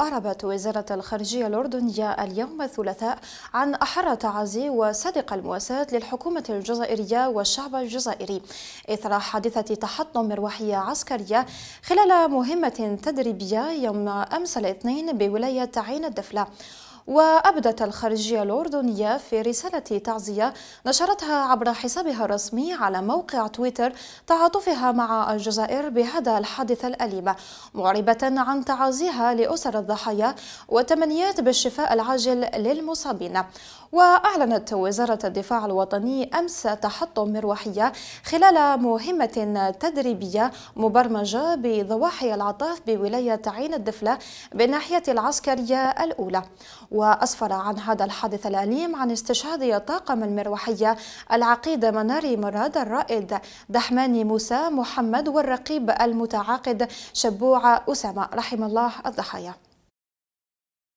أعربت وزارة الخارجية الأردنية اليوم الثلاثاء عن أحر تعازي وصدق المواساة للحكومة الجزائرية والشعب الجزائري إثر حادثة تحطم مروحية عسكرية خلال مهمة تدريبية يوم أمس الاثنين بولاية عين الدفلة وأبدت الخارجية الأردنية في رسالة تعزية نشرتها عبر حسابها الرسمي على موقع تويتر تعاطفها مع الجزائر بهذا الحادث الأليم معربة عن تعازيها لأسر الضحايا وتمنيات بالشفاء العاجل للمصابين وأعلنت وزارة الدفاع الوطني أمس تحطم مروحية خلال مهمة تدريبية مبرمجة بضواحي العطاف بولاية عين الدفلة بالناحية العسكرية الأولى وأسفر عن هذا الحادث الأليم عن استشهاد طاقم المروحية العقيد مناري مراد الرائد دحماني موسى محمد والرقيب المتعاقد شبوع أسامة رحم الله الضحايا